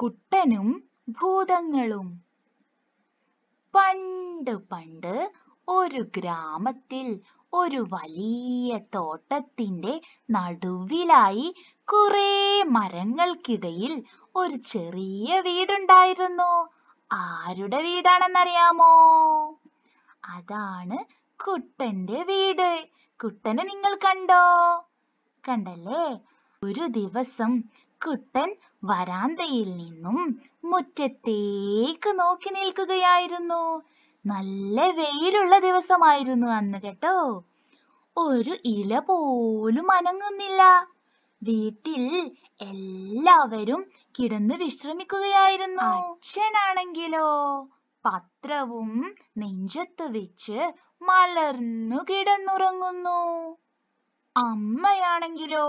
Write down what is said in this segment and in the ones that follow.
കുട്ടനും ഭൂതങ്ങളും പണ്ട് പണ്ട് ഒരു ഗ്രാമത്തിൽ ഒരു വലിയ തോട്ടത്തിന്റെ നടുവിലായി കുറേ മരങ്ങൾക്കിടയിൽ ഒരു ചെറിയ വീടുണ്ടായിരുന്നു ആരുടെ വീടാണെന്നറിയാമോ അതാണ് കുട്ടന്റെ വീട് കുട്ടനെ നിങ്ങൾ കണ്ടോ കണ്ടല്ലേ ഒരു ദിവസം കുട്ടൻ വരാന്തയിൽ നിന്നും മുറ്റത്തേക്ക് നോക്കി നിൽക്കുകയായിരുന്നു നല്ല വെയിലുള്ള ദിവസമായിരുന്നു അന്ന് കേട്ടോ ഒരു ഇല പോലും അനങ്ങുന്നില്ല വീട്ടിൽ എല്ലാവരും കിടന്ന് വിശ്രമിക്കുകയായിരുന്നു അച്ഛനാണെങ്കിലോ പത്രവും നെഞ്ചത്ത് വെച്ച് മലർന്നു കിടന്നുറങ്ങുന്നു അമ്മയാണെങ്കിലോ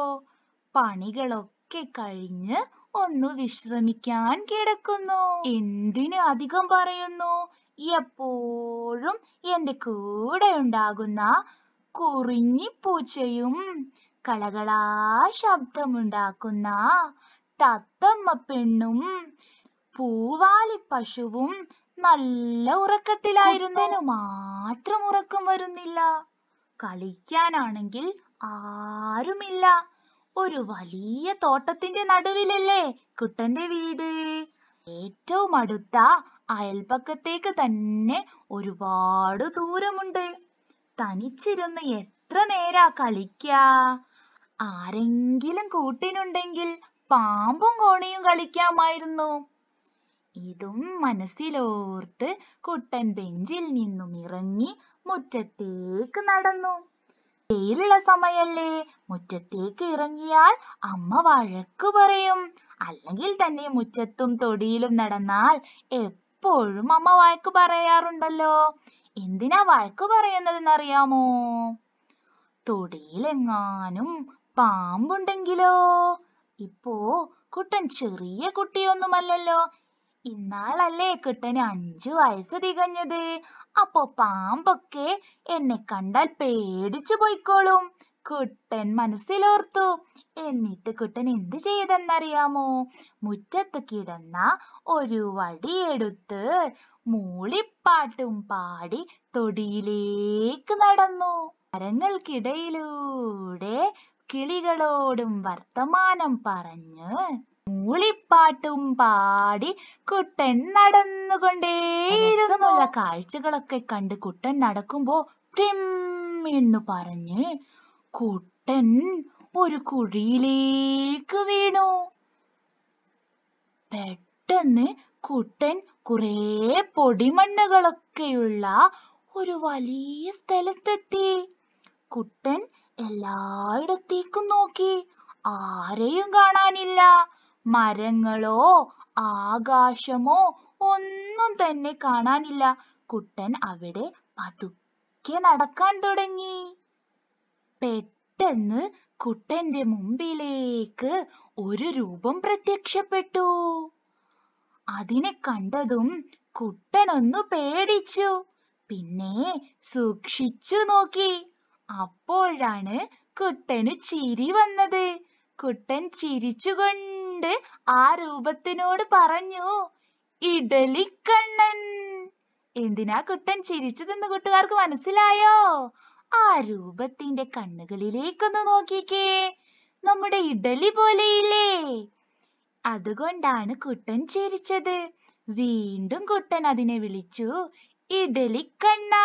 പണികളൊക്കെ കഴിഞ്ഞ് ഒന്നു വിശ്രമിക്കാൻ കിടക്കുന്നു എന്തിന് അധികം പറയുന്നു എപ്പോഴും എന്റെ കൂടെ ഉണ്ടാകുന്ന പൂച്ചയും കളകളാ ശബ്ദമുണ്ടാക്കുന്ന തത്തമ്മ പെണ്ണും പൂവാലി പശുവും നല്ല ഉറക്കത്തിലായിരുന്നു മാത്രം ഉറക്കം വരുന്നില്ല കളിക്കാനാണെങ്കിൽ ആരുമില്ല ഒരു വലിയ തോട്ടത്തിന്റെ നടുവിലല്ലേ കുട്ടന്റെ വീട് ഏറ്റവും അടുത്ത അയൽപക്കത്തേക്ക് തന്നെ ഒരുപാട് ദൂരമുണ്ട് തനിച്ചിരുന്ന് എത്ര നേരാ കളിക്ക ആരെങ്കിലും കൂട്ടിനുണ്ടെങ്കിൽ പാമ്പും കോണിയും കളിക്കാമായിരുന്നു ഇതും മനസ്സിലോർത്ത് കുട്ടൻ ബെഞ്ചിൽ നിന്നും ഇറങ്ങി മുറ്റത്തേക്ക് നടന്നു വെയിലുള്ള സമയല്ലേ മുറ്റത്തേക്ക് ഇറങ്ങിയാൽ അമ്മ വഴക്ക് പറയും അല്ലെങ്കിൽ തന്നെ മുറ്റത്തും തൊടിയിലും നടന്നാൽ എപ്പോഴും അമ്മ വഴക്ക് പറയാറുണ്ടല്ലോ എന്തിനാ വഴക്കു പറയുന്നതെന്നറിയാമോ തൊടിയിലെങ്ങാനും പാമ്പുണ്ടെങ്കിലോ ഇപ്പോ കുട്ടൻ ചെറിയ കുട്ടിയൊന്നുമല്ലല്ലോ ഇന്നാളല്ലേ കിട്ടന് അഞ്ചു വയസ്സ് തികഞ്ഞത് അപ്പോ പാമ്പൊക്കെ എന്നെ കണ്ടാൽ പേടിച്ചു പോയിക്കോളും കുട്ടൻ മനസ്സിലോർത്തു എന്നിട്ട് കുട്ടൻ എന്ത് ചെയ്തെന്നറിയാമോ മുറ്റത്ത് കിടന്ന ഒരു വടിയെടുത്ത് മൂളിപ്പാട്ടും പാടി തൊടിയിലേക്ക് നടന്നു മരങ്ങൾക്കിടയിലൂടെ കിളികളോടും വർത്തമാനം പറഞ്ഞ് മൂളിപ്പാട്ടും പാടി കുട്ടൻ നടന്നുകൊണ്ടേയിരുന്നുള്ള കാഴ്ചകളൊക്കെ കണ്ട് കുട്ടൻ നടക്കുമ്പോ എന്ന് പറഞ്ഞ് കുട്ടൻ ഒരു കുഴിയിലേക്ക് വീണു പെട്ടെന്ന് കുട്ടൻ കുറേ പൊടിമണ്ണുകളൊക്കെയുള്ള ഒരു വലിയ സ്ഥലത്തെത്തി കുട്ടൻ എല്ലായിടത്തേക്കും നോക്കി ആരെയും കാണാനില്ല മരങ്ങളോ ആകാശമോ ഒന്നും തന്നെ കാണാനില്ല കുട്ടൻ അവിടെ പതുക്കെ നടക്കാൻ തുടങ്ങി പെട്ടെന്ന് കുട്ടന്റെ മുമ്പിലേക്ക് ഒരു രൂപം പ്രത്യക്ഷപ്പെട്ടു അതിനെ കണ്ടതും കുട്ടനൊന്നു പേടിച്ചു പിന്നെ സൂക്ഷിച്ചു നോക്കി അപ്പോഴാണ് കുട്ടന് ചിരി വന്നത് കുട്ടൻ ചിരിച്ചുകൊണ്ട് കണ്ട് ആ രൂപത്തിനോട് പറഞ്ഞു ഇഡലിക്കണ്ണൻ എന്തിനാ കുട്ടൻ ചിരിച്ചതെന്ന് കൂട്ടുകാർക്ക് മനസ്സിലായോ ആ രൂപത്തിന്റെ കണ്ണുകളിലേക്കൊന്ന് നോക്കിക്കേ നമ്മുടെ ഇഡലി പോലെയില്ലേ അതുകൊണ്ടാണ് കുട്ടൻ ചിരിച്ചത് വീണ്ടും കുട്ടൻ അതിനെ വിളിച്ചു ഇഡലിക്കണ്ണ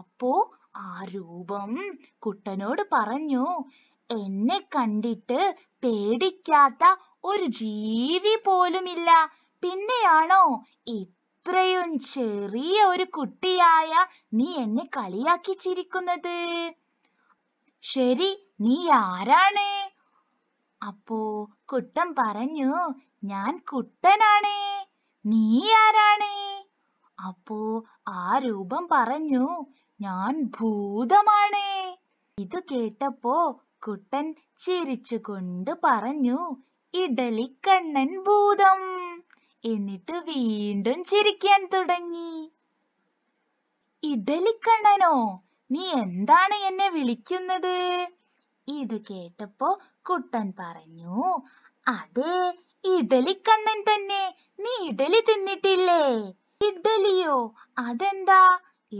അപ്പോ ആ രൂപം കുട്ടനോട് പറഞ്ഞു എന്നെ കണ്ടിട്ട് പേടിക്കാത്ത ഒരു ജീവി പോലുമില്ല പിന്നെയാണോ ഇത്രയും ചെറിയ ഒരു കുട്ടിയായ നീ എന്നെ കളിയാക്കി ചിരിക്കുന്നത് ശരി നീ ആരാണ് അപ്പോ കുട്ടൻ പറഞ്ഞു ഞാൻ കുട്ടനാണ് നീ ആരാണ് അപ്പോ ആ രൂപം പറഞ്ഞു ഞാൻ ഭൂതമാണ് ഇത് കേട്ടപ്പോ കുട്ടൻ ചിരിച്ചുകൊണ്ട് പറഞ്ഞു ഇഡലിക്കണ്ണൻ ഭൂതം എന്നിട്ട് വീണ്ടും ചിരിക്കാൻ തുടങ്ങി ഇഡലിക്കണ്ണനോ നീ എന്താണ് എന്നെ വിളിക്കുന്നത് ഇത് കേട്ടപ്പോ കുട്ടൻ പറഞ്ഞു അതെ ഇഡലിക്കണ്ണൻ തന്നെ നീ ഇഡലി തിന്നിട്ടില്ലേ ഇഡലിയോ അതെന്താ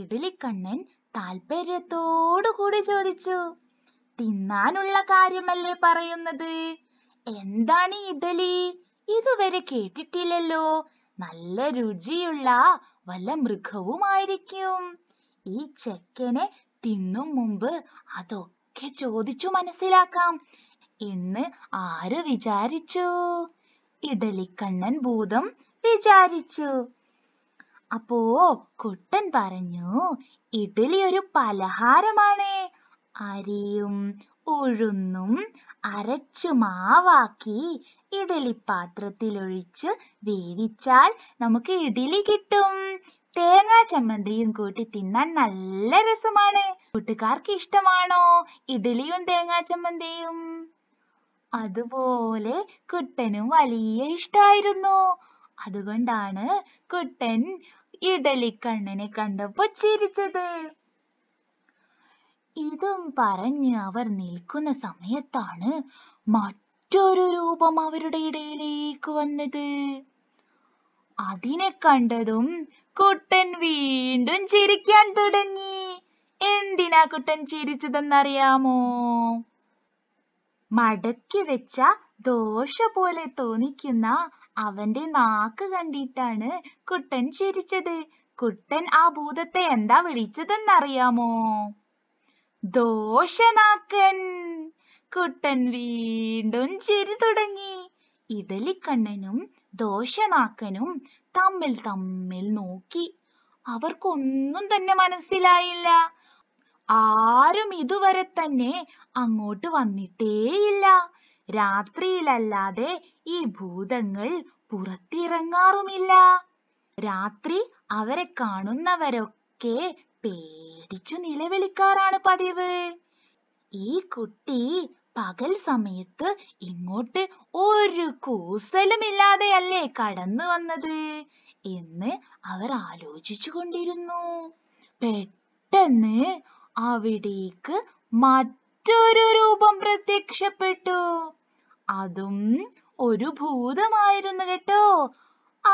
ഇഡലിക്കണ്ണൻ താല്പര്യത്തോടു കൂടി ചോദിച്ചു തിന്നാനുള്ള കാര്യമല്ലേ പറയുന്നത് എന്താണ് ഇഡലി ഇതുവരെ കേട്ടിട്ടില്ലല്ലോ നല്ല രുചിയുള്ള വല്ല മൃഗവുമായിരിക്കും ഈ ചെക്കനെ തിന്നും മുമ്പ് അതൊക്കെ ചോദിച്ചു മനസ്സിലാക്കാം എന്ന് ആര് വിചാരിച്ചു ഇഡലിക്കണ്ണൻ ഭൂതം വിചാരിച്ചു അപ്പോ കുട്ടൻ പറഞ്ഞു ഇഡലി ഒരു പലഹാരമാണ് അരിയും ഉഴുന്നും അരച്ചു മാവാക്കി ഒഴിച്ച് വേവിച്ചാൽ നമുക്ക് ഇഡലി കിട്ടും തേങ്ങാ ചമ്മന്തിയും കൂട്ടി തിന്നാൻ നല്ല രസമാണ് കൂട്ടുകാർക്ക് ഇഷ്ടമാണോ ഇഡലിയും തേങ്ങാ ചമ്മന്തിയും അതുപോലെ കുട്ടനും വലിയ ഇഷ്ടായിരുന്നു അതുകൊണ്ടാണ് കുട്ടൻ ഇഡലിക്കണ്ണനെ കണ്ടപ്പോ ചിരിച്ചത് ഇതും പറഞ്ഞ് അവർ നിൽക്കുന്ന സമയത്താണ് മറ്റൊരു രൂപം അവരുടെ ഇടയിലേക്ക് വന്നത് അതിനെ കണ്ടതും കുട്ടൻ വീണ്ടും ചിരിക്കാൻ തുടങ്ങി എന്തിനാ കുട്ടൻ ചിരിച്ചതെന്നറിയാമോ മടക്കി വെച്ച ദോശ പോലെ തോന്നിക്കുന്ന അവന്റെ നാക്ക് കണ്ടിട്ടാണ് കുട്ടൻ ചിരിച്ചത് കുട്ടൻ ആ ഭൂതത്തെ എന്താ വിളിച്ചതെന്നറിയാമോ ദോഷനാക്കൻ കുട്ടൻ വീണ്ടും ചിരി തുടങ്ങി ഇതലിക്കണ്ണനും ദോഷനാക്കനും തമ്മിൽ തമ്മിൽ നോക്കി അവർക്കൊന്നും തന്നെ മനസ്സിലായില്ല ആരും ഇതുവരെ തന്നെ അങ്ങോട്ട് വന്നിട്ടേയില്ല രാത്രിയിലല്ലാതെ ഈ ഭൂതങ്ങൾ പുറത്തിറങ്ങാറുമില്ല രാത്രി അവരെ കാണുന്നവരൊക്കെ പേടിച്ചു നിലവിളിക്കാറാണ് പതിവ് ഈ കുട്ടി പകൽ സമയത്ത് ഇങ്ങോട്ട് ഒരു കൂസലുമില്ലാതെയല്ലേ കടന്നു വന്നത് എന്ന് അവർ ആലോചിച്ചു കൊണ്ടിരുന്നു പെട്ടെന്ന് അവിടേക്ക് മറ്റൊരു രൂപം പ്രത്യക്ഷപ്പെട്ടു അതും ഒരു ഭൂതമായിരുന്നു കേട്ടോ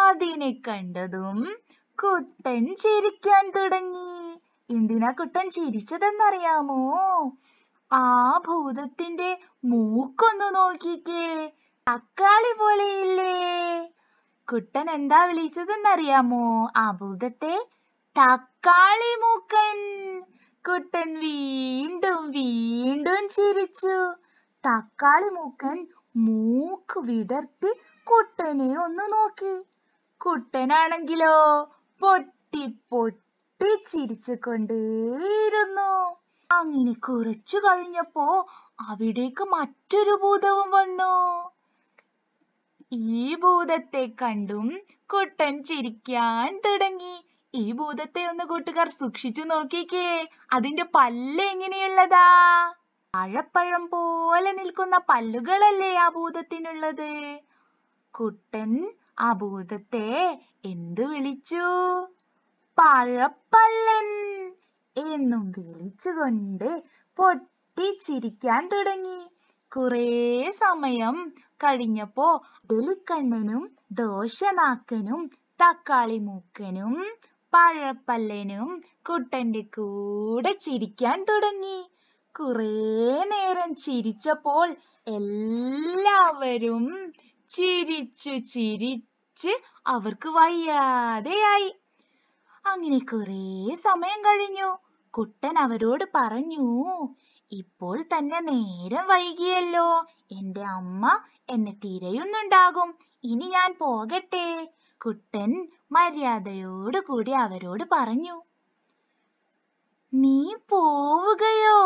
അതിനെ കണ്ടതും കുട്ടൻ ചിരിക്കാൻ തുടങ്ങി എന്തിനാ കുട്ടൻ ചിരിച്ചതെന്നറിയാമോ ആ ഭൂതത്തിന്റെ മൂക്കൊന്ന് നോക്കിക്കേ തക്കാളി പോലെയില്ലേ കുട്ടൻ എന്താ വിളിച്ചതെന്നറിയാമോ ആ ഭൂതത്തെ തക്കാളി മൂക്കൻ കുട്ടൻ വീണ്ടും വീണ്ടും ചിരിച്ചു തക്കാളി മൂക്കൻ മൂക്ക് വിടർത്തി കുട്ടനെ ഒന്ന് നോക്കി കുട്ടനാണെങ്കിലോ പൊട്ടി പൊട്ടി ചിരിച്ചു കൊണ്ടേയിരുന്നു അങ്ങനെ കുറച്ചു കഴിഞ്ഞപ്പോ അവിടേക്ക് മറ്റൊരു ഭൂതവും വന്നു ഈ ഭൂതത്തെ കണ്ടും കുട്ടൻ ചിരിക്കാൻ തുടങ്ങി ഈ ഭൂതത്തെ ഒന്ന് കൂട്ടുകാർ സൂക്ഷിച്ചു നോക്കിക്കേ അതിന്റെ പല്ല് എങ്ങനെയുള്ളതാ വാഴപ്പഴം പോലെ നിൽക്കുന്ന പല്ലുകളല്ലേ ആ ഭൂതത്തിനുള്ളത് കുട്ടൻ ഭൂതത്തെ എന്ത് വിളിച്ചു പഴപ്പല്ലൻ എന്നും വിളിച്ചുകൊണ്ട് പൊട്ടിച്ചിരിക്കാൻ തുടങ്ങി കുറേ സമയം കഴിഞ്ഞപ്പോ ഡെലിക്കണ്ണനും ദോശനാക്കനും തക്കാളി മൂക്കനും പഴപ്പല്ലനും കുട്ടന്റെ കൂടെ ചിരിക്കാൻ തുടങ്ങി കുറേ നേരം ചിരിച്ചപ്പോൾ എല്ലാവരും ചിരിച്ചു ചിരിച്ച് അവർക്ക് വയ്യാതെയായി അങ്ങനെ കുറേ സമയം കഴിഞ്ഞു കുട്ടൻ അവരോട് പറഞ്ഞു ഇപ്പോൾ തന്നെ നേരം വൈകിയല്ലോ എന്റെ അമ്മ എന്നെ തിരയുന്നുണ്ടാകും ഇനി ഞാൻ പോകട്ടെ കുട്ടൻ മര്യാദയോടുകൂടി അവരോട് പറഞ്ഞു നീ പോവുകയോ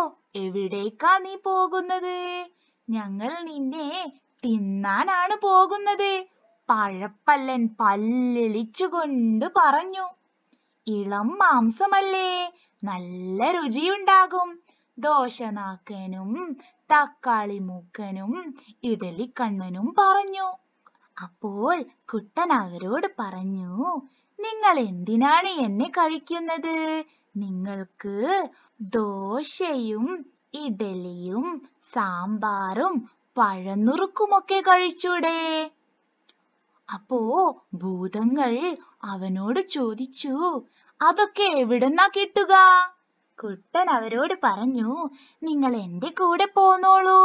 എവിടേക്കാ നീ പോകുന്നത് ഞങ്ങൾ നിന്നെ തിന്നാനാണ് പോകുന്നത് പഴപ്പല്ലൻ പല്ലിളിച്ചുകൊണ്ട് പറഞ്ഞു ഇളം മാംസമല്ലേ നല്ല രുചിയുണ്ടാകും ദോശനാക്കനും തക്കാളി മൂക്കനും ഇഡലിക്കണ്ണനും പറഞ്ഞു അപ്പോൾ കുട്ടൻ അവരോട് പറഞ്ഞു നിങ്ങൾ എന്തിനാണ് എന്നെ കഴിക്കുന്നത് നിങ്ങൾക്ക് ദോശയും ഇഡലിയും സാമ്പാറും പഴനുറുക്കുമൊക്കെ കഴിച്ചൂടെ അപ്പോ ഭൂതങ്ങൾ അവനോട് ചോദിച്ചു അതൊക്കെ എവിടുന്നാ കിട്ടുക കുട്ടൻ അവരോട് പറഞ്ഞു നിങ്ങൾ എന്റെ കൂടെ പോന്നോളൂ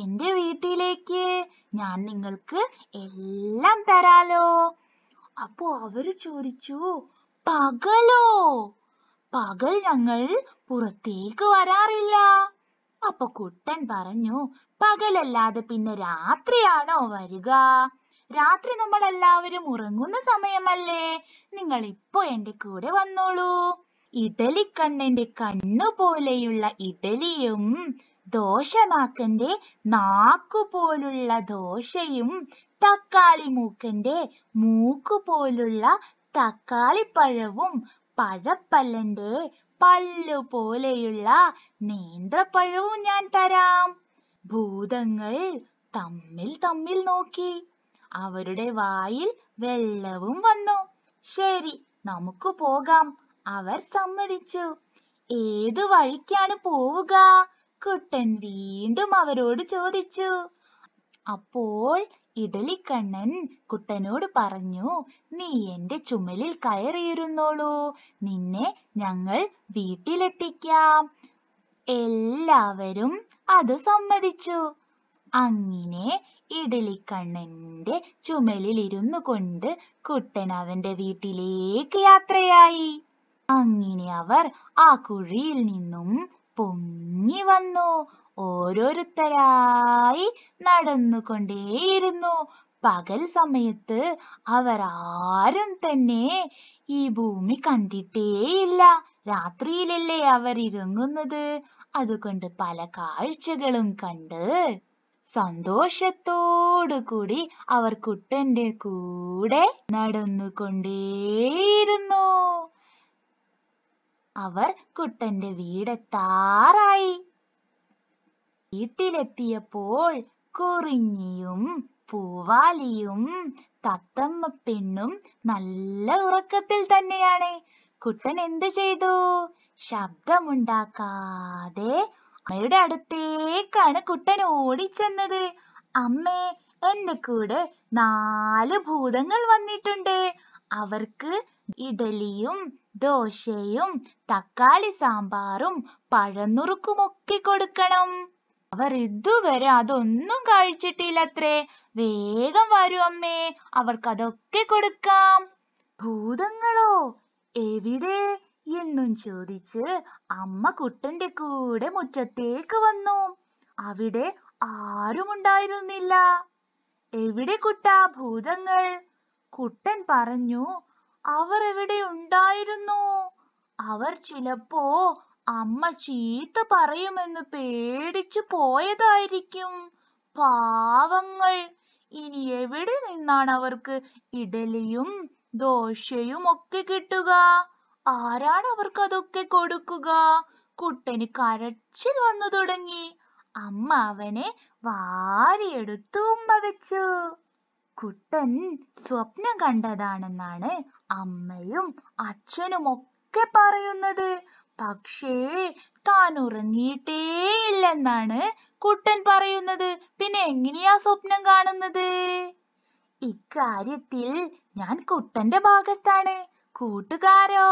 എന്റെ വീട്ടിലേക്ക് ഞാൻ നിങ്ങൾക്ക് എല്ലാം തരാലോ അപ്പോ അവര് ചോദിച്ചു പകലോ പകൽ ഞങ്ങൾ പുറത്തേക്ക് വരാറില്ല അപ്പൊ കുട്ടൻ പറഞ്ഞു പകലല്ലാതെ പിന്നെ രാത്രിയാണോ വരിക രാത്രി നമ്മൾ എല്ലാവരും ഉറങ്ങുന്ന സമയമല്ലേ നിങ്ങൾ ഇപ്പോ എന്റെ കൂടെ വന്നോളൂ ഇഡലിക്കണ്ണന്റെ കണ്ണു പോലെയുള്ള ഇഡലിയും ദോശനാക്കന്റെ നാക്കുപോലുള്ള ദോശയും തക്കാളി മൂക്കന്റെ മൂക്കുപോലുള്ള തക്കാളിപ്പഴവും പഴപ്പല്ലന്റെ പല്ലു പോലെയുള്ള നേന്ത്രപ്പഴവും ഞാൻ തരാം ഭൂതങ്ങൾ തമ്മിൽ തമ്മിൽ നോക്കി അവരുടെ വായിൽ വെള്ളവും വന്നു ശരി നമുക്ക് പോകാം അവർ സമ്മതിച്ചു ഏതു വഴിക്കാണ് പോവുക കുട്ടൻ വീണ്ടും അവരോട് ചോദിച്ചു അപ്പോൾ ഇഡലിക്കണ്ണൻ കുട്ടനോട് പറഞ്ഞു നീ എന്റെ ചുമലിൽ കയറിയിരുന്നോളൂ നിന്നെ ഞങ്ങൾ വീട്ടിലെത്തിക്കാം എല്ലാവരും അത് സമ്മതിച്ചു അങ്ങനെ ഇഡലിക്കണ്ണന്റെ ഇരുന്നു കൊണ്ട് കുട്ടൻ അവന്റെ വീട്ടിലേക്ക് യാത്രയായി അങ്ങനെ അവർ ആ കുഴിയിൽ നിന്നും പൊങ്ങി വന്നു ഓരോരുത്തരായി നടന്നുകൊണ്ടേയിരുന്നു പകൽ സമയത്ത് അവർ ആരും തന്നെ ഈ ഭൂമി കണ്ടിട്ടേയില്ല രാത്രിയിലല്ലേ അവർ ഇറങ്ങുന്നത് അതുകൊണ്ട് പല കാഴ്ചകളും കണ്ട് കൂടി അവർ കുട്ടന്റെ കൂടെ നടന്നുകൊണ്ടേയിരുന്നു അവർ കുട്ടന്റെ വീടെത്താറായി വീട്ടിലെത്തിയപ്പോൾ കുറിഞ്ഞിയും പൂവാലിയും തത്തമ്മ പെണ്ണും നല്ല ഉറക്കത്തിൽ തന്നെയാണ് കുട്ടൻ എന്തു ചെയ്തു ശബ്ദമുണ്ടാക്കാതെ അമ്മയുടെ അടുത്തേക്കാണ് കുട്ടൻ ഓടിച്ചെന്നത് അമ്മേ എന്റെ കൂടെ നാല് ഭൂതങ്ങൾ വന്നിട്ടുണ്ട് അവർക്ക് ഇഡലിയും ദോശയും തക്കാളി സാമ്പാറും ഒക്കെ കൊടുക്കണം അവർ ഇതുവരെ അതൊന്നും കഴിച്ചിട്ടില്ലത്രേ വേഗം വരൂ അമ്മേ അവർക്കതൊക്കെ കൊടുക്കാം ഭൂതങ്ങളോ എവിടെ എന്നും ചോദിച്ച് അമ്മ കുട്ടന്റെ കൂടെ മുറ്റത്തേക്ക് വന്നു അവിടെ ആരും ഉണ്ടായിരുന്നില്ല എവിടെ കുട്ടാ ഭൂതങ്ങൾ കുട്ടൻ പറഞ്ഞു അവർ എവിടെ ഉണ്ടായിരുന്നു അവർ ചിലപ്പോ അമ്മ ചീത്ത പറയുമെന്ന് പേടിച്ചു പോയതായിരിക്കും പാവങ്ങൾ ഇനി എവിടെ നിന്നാണ് അവർക്ക് ഇഡലിയും ദോശയും ഒക്കെ കിട്ടുക ആരാണ് അവർക്ക് അതൊക്കെ കൊടുക്കുക കുട്ടന് കരച്ചിൽ വന്നു തുടങ്ങി അമ്മ അവനെ വാരിയെടുത്ത് ഉമ്മ വെച്ചു കുട്ടൻ സ്വപ്നം കണ്ടതാണെന്നാണ് അമ്മയും അച്ഛനും ഒക്കെ പറയുന്നത് പക്ഷേ താൻ ഉറങ്ങിയിട്ടേയില്ലെന്നാണ് കുട്ടൻ പറയുന്നത് പിന്നെ എങ്ങനെയാ സ്വപ്നം കാണുന്നത് ഇക്കാര്യത്തിൽ ഞാൻ കുട്ടന്റെ ഭാഗത്താണ് കൂട്ടുകാരോ